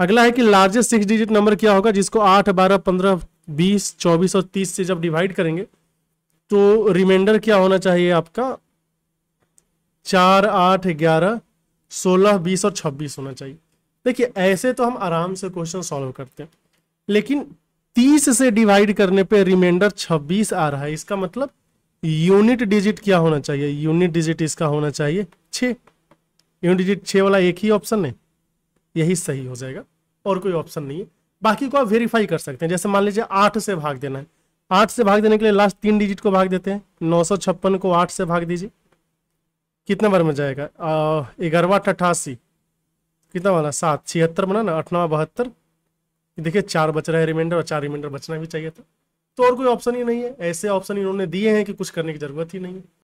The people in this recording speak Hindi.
अगला है कि लार्जेस्ट सिक्स डिजिट नंबर क्या होगा जिसको आठ बारह पंद्रह बीस चौबीस और तीस से जब डिवाइड करेंगे तो रिमाइंडर क्या होना चाहिए आपका चार आठ ग्यारह सोलह बीस और छब्बीस होना चाहिए देखिए ऐसे तो हम आराम से क्वेश्चन सॉल्व करते हैं लेकिन तीस से डिवाइड करने पे रिमाइंडर छब्बीस आ रहा है इसका मतलब यूनिट डिजिट क्या होना चाहिए यूनिट डिजिट इसका होना चाहिए छ यूनिट डिजिट छ वाला एक ही ऑप्शन है यही सही हो जाएगा और कोई ऑप्शन नहीं है बाकी को आप वेरीफाई कर सकते हैं जैसे मान लीजिए आठ से भाग देना है आठ से भाग देने के लिए लास्ट तीन डिजिट को भाग देते हैं नौ सौ छप्पन को आठ से भाग दीजिए कितने बार में जाएगा ग्यारहवा अठासी कितना बना सात छिहत्तर बना ना अठानवा बहत्तर देखिए चार बच रहा है रिमाइंडर और चार रिमाइंडर बचना भी चाहिए था तो और कोई ऑप्शन ही नहीं है ऐसे ऑप्शन इन्होंने दिए हैं कि कुछ करने की जरूरत ही नहीं है